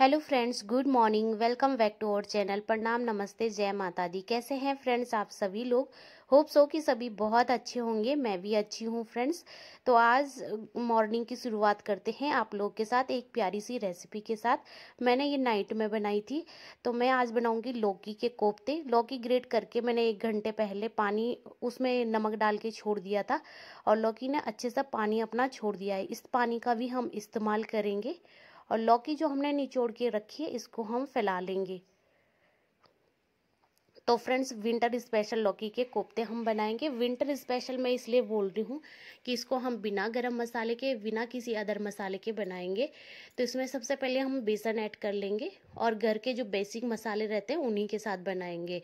hello friends good morning welcome back to our channel प्रणाम नमस्ते जय माता दी कैसे हैं फ्रेंड्स आप सभी लोग होप सो कि सभी बहुत अच्छे होंगे मैं भी अच्छी हूँ फ्रेंड्स तो आज मॉर्निंग की शुरुआत करते हैं आप लोग के साथ एक प्यारी सी रेसिपी के साथ मैंने ये नाइट में बनाई थी तो मैं आज बनाऊँगी लौकी के कोफ्ते लौकी ग्रेट करके मैंने एक घंटे पहले पानी उसमें नमक डाल के छोड़ दिया था और लौकी ने अच्छे सा पानी अपना छोड़ दिया है इस पानी का भी हम इस्तेमाल करेंगे और लौकी जो हमने निचोड़ के रखी है इसको हम फैला लेंगे तो फ्रेंड्स विंटर स्पेशल लौकी के कोफ्ते हम बनाएंगे विंटर स्पेशल मैं इसलिए बोल रही हूँ कि इसको हम बिना गरम मसाले के बिना किसी अदर मसाले के बनाएंगे तो इसमें सबसे पहले हम बेसन ऐड कर लेंगे और घर के जो बेसिक मसाले रहते हैं उन्हीं के साथ बनाएंगे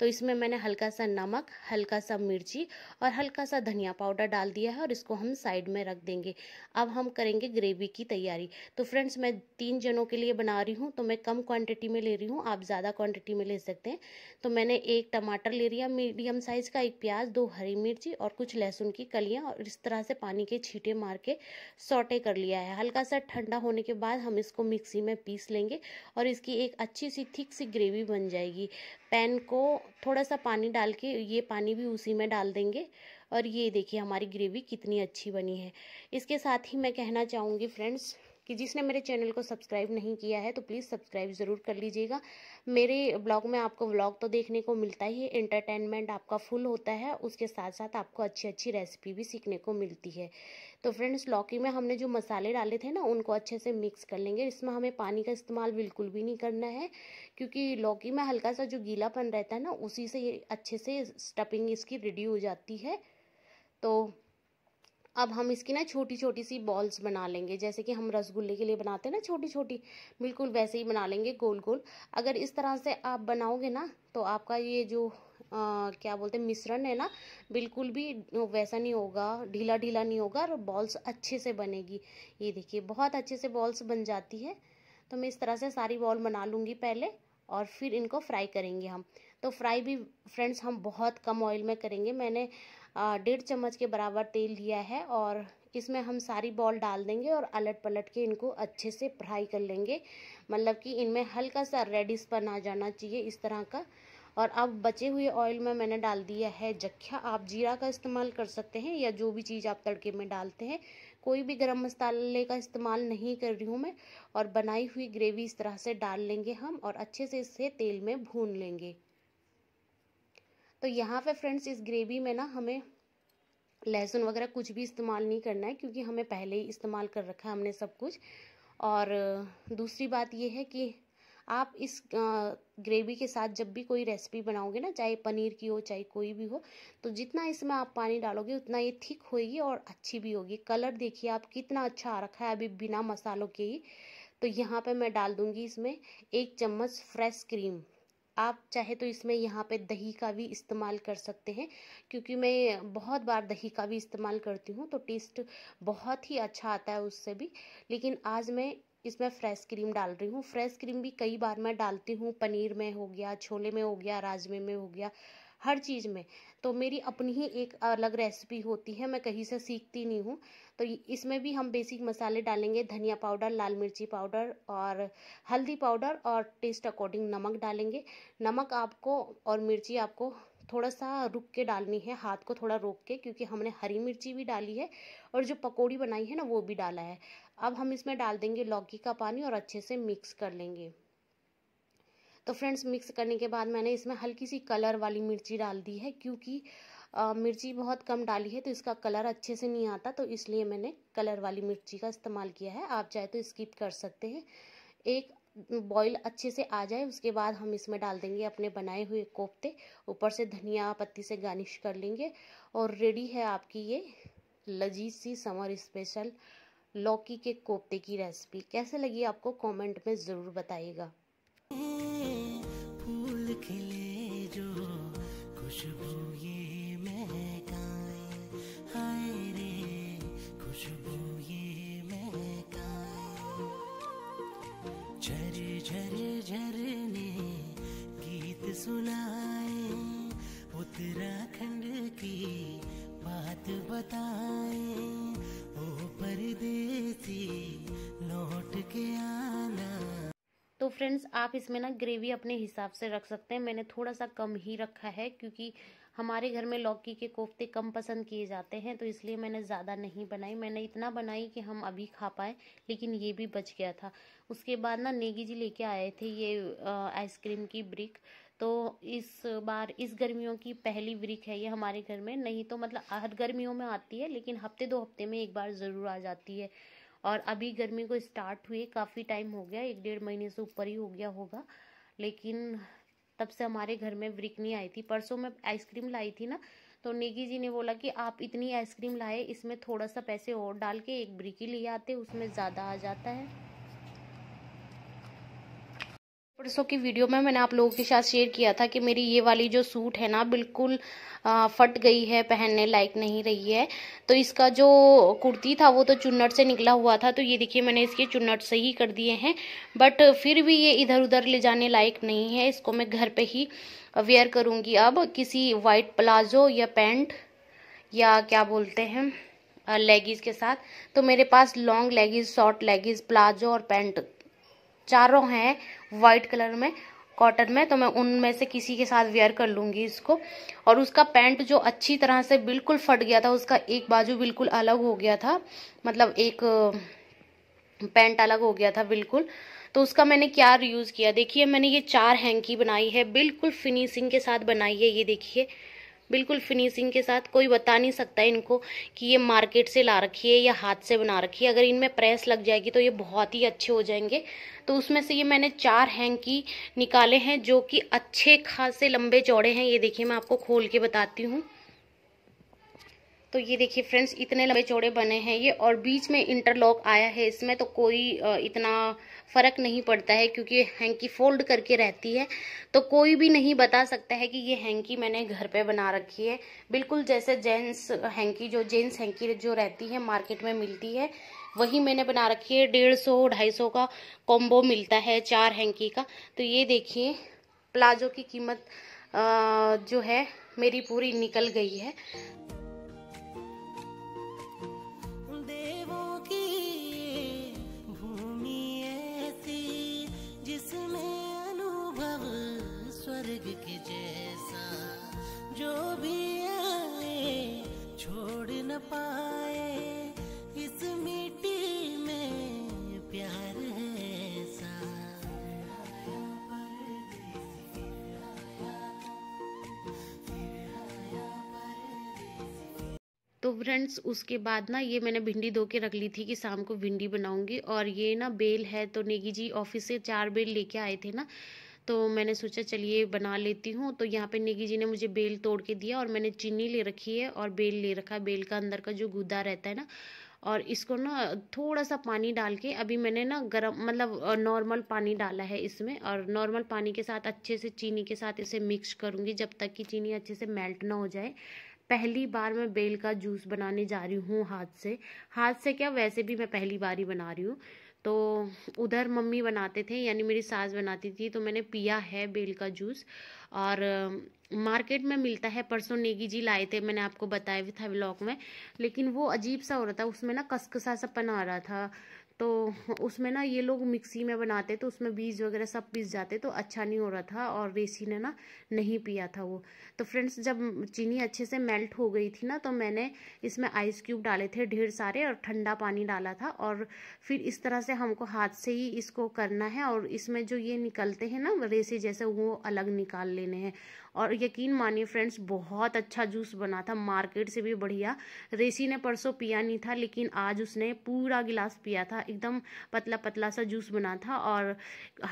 तो इसमें मैंने हल्का सा नमक हल्का सा मिर्ची और हल्का सा धनिया पाउडर डाल दिया है और इसको हम साइड में रख देंगे अब हम करेंगे ग्रेवी की तैयारी तो फ्रेंड्स मैं तीन जनों के लिए बना रही हूँ तो मैं कम क्वांटिटी में ले रही हूँ आप ज़्यादा क्वांटिटी में ले सकते हैं तो मैंने एक टमाटर ले लिया मीडियम साइज़ का एक प्याज दो हरी मिर्ची और कुछ लहसुन की कलियाँ और इस तरह से पानी के छीटे मार के सौटे कर लिया है हल्का सा ठंडा होने के बाद हम इसको मिक्सी में पीस लेंगे और इसकी एक अच्छी सी थिक सी ग्रेवी बन जाएगी पैन को थोड़ा सा पानी डाल के ये पानी भी उसी में डाल देंगे और ये देखिए हमारी ग्रेवी कितनी अच्छी बनी है इसके साथ ही मैं कहना चाहूँगी फ्रेंड्स कि जिसने मेरे चैनल को सब्सक्राइब नहीं किया है तो प्लीज़ सब्सक्राइब ज़रूर कर लीजिएगा मेरे ब्लॉग में आपको व्लॉग तो देखने को मिलता ही एंटरटेनमेंट आपका फुल होता है उसके साथ साथ आपको अच्छी अच्छी रेसिपी भी सीखने को मिलती है तो फ्रेंड्स लौकी में हमने जो मसाले डाले थे ना उनको अच्छे से मिक्स कर लेंगे इसमें हमें पानी का इस्तेमाल बिल्कुल भी नहीं करना है क्योंकि लौकी में हल्का सा जो गीलापन रहता है ना उसी से ये अच्छे से स्टपिंग इसकी रेडी हो जाती है तो अब हम इसकी ना छोटी छोटी सी बॉल्स बना लेंगे जैसे कि हम रसगुल्ले के लिए बनाते हैं ना छोटी छोटी बिल्कुल वैसे ही बना लेंगे गोल गोल अगर इस तरह से आप बनाओगे ना तो आपका ये जो आ, क्या बोलते हैं मिश्रण है ना बिल्कुल भी वैसा नहीं होगा ढीला ढीला नहीं होगा और बॉल्स अच्छे से बनेगी ये देखिए बहुत अच्छे से बॉल्स बन जाती है तो मैं इस तरह से सारी बॉल बना लूँगी पहले और फिर इनको फ्राई करेंगे हम तो फ्राई भी फ्रेंड्स हम बहुत कम ऑयल में करेंगे मैंने डेढ़ चम्मच के बराबर तेल लिया है और इसमें हम सारी बॉल डाल देंगे और अलट पलट के इनको अच्छे से फ्राई कर लेंगे मतलब कि इनमें हल्का सा रेडिसपन आ जाना चाहिए इस तरह का और अब बचे हुए ऑयल में मैंने डाल दिया है जख्या आप जीरा का इस्तेमाल कर सकते हैं या जो भी चीज़ आप तड़के में डालते हैं कोई भी गरम मसाले का इस्तेमाल नहीं कर रही हूँ मैं और बनाई हुई ग्रेवी इस तरह से डाल लेंगे हम और अच्छे से इसे तेल में भून लेंगे तो यहाँ पे फ्रेंड्स इस ग्रेवी में ना हमें लहसुन वगैरह कुछ भी इस्तेमाल नहीं करना है क्योंकि हमें पहले ही इस्तेमाल कर रखा है हमने सब कुछ और दूसरी बात ये है कि आप इस ग्रेवी के साथ जब भी कोई रेसिपी बनाओगे ना चाहे पनीर की हो चाहे कोई भी हो तो जितना इसमें आप पानी डालोगे उतना ये थिक होगी और अच्छी भी होगी कलर देखिए आप कितना अच्छा आ रखा है अभी बिना मसालों के ही तो यहाँ पे मैं डाल दूंगी इसमें एक चम्मच फ्रेश क्रीम आप चाहे तो इसमें यहाँ पे दही का भी इस्तेमाल कर सकते हैं क्योंकि मैं बहुत बार दही का भी इस्तेमाल करती हूँ तो टेस्ट बहुत ही अच्छा आता है उससे भी लेकिन आज मैं इसमें फ्रेश क्रीम डाल रही हूँ फ्रेश क्रीम भी कई बार मैं डालती हूँ पनीर में हो गया छोले में हो गया राजमे में हो गया हर चीज़ में तो मेरी अपनी ही एक अलग रेसिपी होती है मैं कहीं से सीखती नहीं हूँ तो इसमें भी हम बेसिक मसाले डालेंगे धनिया पाउडर लाल मिर्ची पाउडर और हल्दी पाउडर और टेस्ट अकॉर्डिंग नमक डालेंगे नमक आपको और मिर्ची आपको थोड़ा सा रुक के डालनी है हाथ को थोड़ा रोक के क्योंकि हमने हरी मिर्ची भी डाली है और जो पकौड़ी बनाई है ना वो भी डाला है अब हम इसमें डाल देंगे लौकी का पानी और अच्छे से मिक्स कर लेंगे तो फ्रेंड्स मिक्स करने के बाद मैंने इसमें हल्की सी कलर वाली मिर्ची डाल दी है क्योंकि आ, मिर्ची बहुत कम डाली है तो इसका कलर अच्छे से नहीं आता तो इसलिए मैंने कलर वाली मिर्ची का इस्तेमाल किया है आप चाहे तो स्किप कर सकते हैं एक बॉईल अच्छे से आ जाए उसके बाद हम इसमें डाल देंगे अपने बनाए हुए कोफ्ते ऊपर से धनिया पत्ती से गार्निश कर लेंगे और रेडी है आपकी ये लजीज सी समर स्पेशल लौकी के कोफ्ते की रेसिपी कैसे लगी आपको कमेंट में ज़रूर बताइएगा फ्रेंड्स आप इसमें ना ग्रेवी अपने हिसाब से रख सकते हैं मैंने थोड़ा सा कम ही रखा है क्योंकि हमारे घर में लौकी के कोफ्ते कम पसंद किए जाते हैं तो इसलिए मैंने ज़्यादा नहीं बनाई मैंने इतना बनाई कि हम अभी खा पाए लेकिन ये भी बच गया था उसके बाद ना नेगी जी लेके आए थे ये आइसक्रीम की ब्रिक तो इस बार इस गर्मियों की पहली ब्रिक है ये हमारे घर में नहीं तो मतलब हर गर्मियों में आती है लेकिन हफ्ते दो हफ्ते में एक बार ज़रूर आ जाती है और अभी गर्मी को स्टार्ट हुए काफ़ी टाइम हो गया एक डेढ़ महीने से ऊपर ही हो गया होगा लेकिन तब से हमारे घर में ब्रिक नहीं आई थी परसों मैं आइसक्रीम लाई थी ना तो नेगी जी ने बोला कि आप इतनी आइसक्रीम लाए इसमें थोड़ा सा पैसे और डाल के एक ब्रिक ही ले आते उसमें ज़्यादा आ जाता है परसों की वीडियो में मैंने आप लोगों के साथ शेयर किया था कि मेरी ये वाली जो सूट है ना बिल्कुल फट गई है पहनने लायक नहीं रही है तो इसका जो कुर्ती था वो तो चुन्नट से निकला हुआ था तो ये देखिए मैंने इसके चुन्नट से ही कर दिए हैं बट फिर भी ये इधर उधर ले जाने लायक नहीं है इसको मैं घर पर ही वेयर करूँगी अब किसी वाइट प्लाजो या पैंट या क्या बोलते हैं लेगीज़ के साथ तो मेरे पास long leggings short leggings palazzo और पैंट चारों हैं वाइट कलर में कॉटन में तो मैं उनमें से किसी के साथ वेयर कर लूँगी इसको और उसका पैंट जो अच्छी तरह से बिल्कुल फट गया था उसका एक बाजू बिल्कुल अलग हो गया था मतलब एक पैंट अलग हो गया था बिल्कुल तो उसका मैंने क्या यूज़ किया देखिए मैंने ये चार हैंकी बनाई है बिल्कुल फिनिशिंग के साथ बनाई है ये देखिए बिल्कुल फिनिशिंग के साथ कोई बता नहीं सकता इनको कि ये मार्केट से ला रखी है या हाथ से बना रखी है अगर इनमें प्रेस लग जाएगी तो ये बहुत ही अच्छे हो जाएंगे तो उसमें से ये मैंने चार हैंकी निकाले हैं जो कि अच्छे खासे लंबे चौड़े हैं ये देखिए मैं आपको खोल के बताती हूँ तो ये देखिए फ्रेंड्स इतने लंबे चौड़े बने हैं ये और बीच में इंटरलॉक आया है इसमें तो कोई इतना फ़र्क नहीं पड़ता है क्योंकि हैंकी फोल्ड करके रहती है तो कोई भी नहीं बता सकता है कि ये हैंकी मैंने घर पे बना रखी है बिल्कुल जैसे जेंट्स हैंकी जो जेंट्स हैंकी जो रहती है मार्केट में मिलती है वही मैंने बना रखी है डेढ़ सौ ढाई सौ का कॉम्बो मिलता है चार हैंकी का तो ये देखिए प्लाजो की कीमत जो है मेरी पूरी निकल गई है तो फ्रेंड्स उसके बाद ना ये मैंने भिंडी धो के रख ली थी कि शाम को भिंडी बनाऊंगी और ये ना बेल है तो नेगी जी ऑफिस से चार बेल लेके आए थे ना तो मैंने सोचा चलिए बना लेती हूँ तो यहाँ पे नेगी जी ने मुझे बेल तोड़ के दिया और मैंने चीनी ले रखी है और बेल ले रखा है बेल का अंदर का जो गुदा रहता है ना और इसको ना थोड़ा सा पानी डाल के अभी मैंने ना गरम मतलब नॉर्मल पानी डाला है इसमें और नॉर्मल पानी के साथ अच्छे से चीनी के साथ इसे मिक्स करूँगी जब तक कि चीनी अच्छे से मेल्ट ना हो जाए पहली बार मैं बेल का जूस बनाने जा रही हूँ हाथ से हाथ से क्या वैसे भी मैं पहली बार ही बना रही हूँ तो उधर मम्मी बनाते थे यानी मेरी सास बनाती थी तो मैंने पिया है बेल का जूस और मार्केट में मिलता है परसों नेगी जी लाए थे मैंने आपको बताया भी था ब्लॉग में लेकिन वो अजीब सा हो रहा था उसमें ना कसकसा सा पन आ रहा था तो उसमें ना ये लोग मिक्सी में बनाते तो उसमें बीज वगैरह सब पीस जाते तो अच्छा नहीं हो रहा था और रेसी ने ना नहीं पिया था वो तो फ्रेंड्स जब चीनी अच्छे से मेल्ट हो गई थी ना तो मैंने इसमें आइस क्यूब डाले थे ढेर सारे और ठंडा पानी डाला था और फिर इस तरह से हमको हाथ से ही इसको करना है और इसमें जो ये निकलते हैं ना रेसी जैसे वो अलग निकाल लेने हैं और यकीन मानिए फ्रेंड्स बहुत अच्छा जूस बना था मार्केट से भी बढ़िया रेसी ने परसों पिया नहीं था लेकिन आज उसने पूरा गिलास पिया था एकदम पतला पतला सा जूस बना था और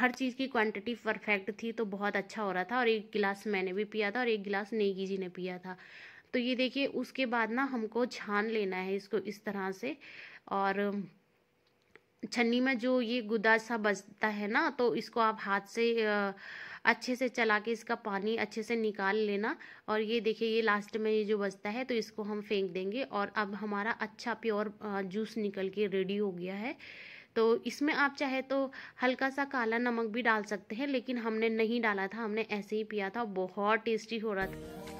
हर चीज़ की क्वांटिटी परफेक्ट थी तो बहुत अच्छा हो रहा था और एक गिलास मैंने भी पिया था और एक गिलास नेगी जी ने पिया था तो ये देखिए उसके बाद ना हमको छान लेना है इसको इस तरह से और छन्नी में जो ये गुदा सा बजता है ना तो इसको आप हाथ से आ, अच्छे से चला के इसका पानी अच्छे से निकाल लेना और ये देखिए ये लास्ट में ये जो बचता है तो इसको हम फेंक देंगे और अब हमारा अच्छा प्योर जूस निकल के रेडी हो गया है तो इसमें आप चाहे तो हल्का सा काला नमक भी डाल सकते हैं लेकिन हमने नहीं डाला था हमने ऐसे ही पिया था बहुत टेस्टी हो रहा था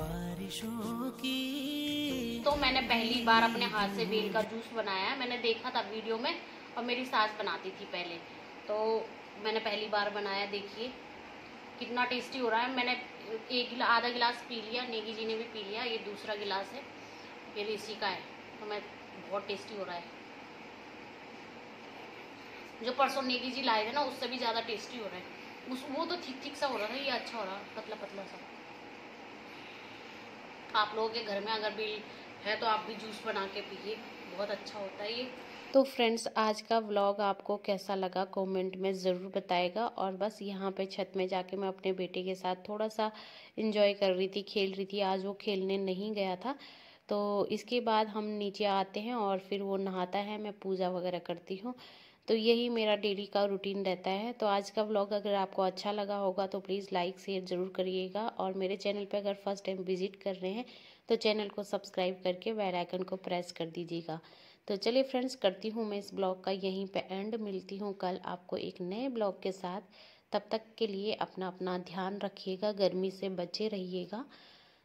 बारिशों की तो मैंने पहली बार अपने हाथ से बेल का जूस बनाया है मैंने देखा था वीडियो में और मेरी सास बनाती थी पहले तो मैंने पहली बार बनाया देखिए कितना टेस्टी हो रहा है मैंने एक गिला आधा गिलास पी लिया नेगी जी ने भी पी लिया ये दूसरा गिलास है ये इसी का है तो मैं बहुत टेस्टी हो रहा है जो परसों नेगी जी लाए थे ना उससे भी ज़्यादा टेस्टी हो रहा है उस वो तो ठीक ठीक सा हो रहा था ये अच्छा हो रहा पतला पतला सा आप लोगों के घर में अगर बिल है तो आप भी जूस बना के पीए बहुत अच्छा होता है ये तो फ्रेंड्स आज का व्लॉग आपको कैसा लगा कमेंट में ज़रूर बताएगा और बस यहाँ पे छत में जाके मैं अपने बेटे के साथ थोड़ा सा इन्जॉय कर रही थी खेल रही थी आज वो खेलने नहीं गया था तो इसके बाद हम नीचे आते हैं और फिर वो नहाता है मैं पूजा वगैरह करती हूँ तो यही मेरा डेली का रूटीन रहता है तो आज का व्लॉग अगर आपको अच्छा लगा होगा तो प्लीज़ लाइक शेयर ज़रूर करिएगा और मेरे चैनल पर अगर फर्स्ट टाइम विजिट कर रहे हैं तो चैनल को सब्सक्राइब करके बेल आइकन को प्रेस कर दीजिएगा तो चलिए फ्रेंड्स करती हूँ मैं इस ब्लॉग का यहीं पर एंड मिलती हूँ कल आपको एक नए ब्लॉग के साथ तब तक के लिए अपना अपना ध्यान रखिएगा गर्मी से बचे रहिएगा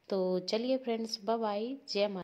तो चलिए फ्रेंड्स बाय बाय जय माता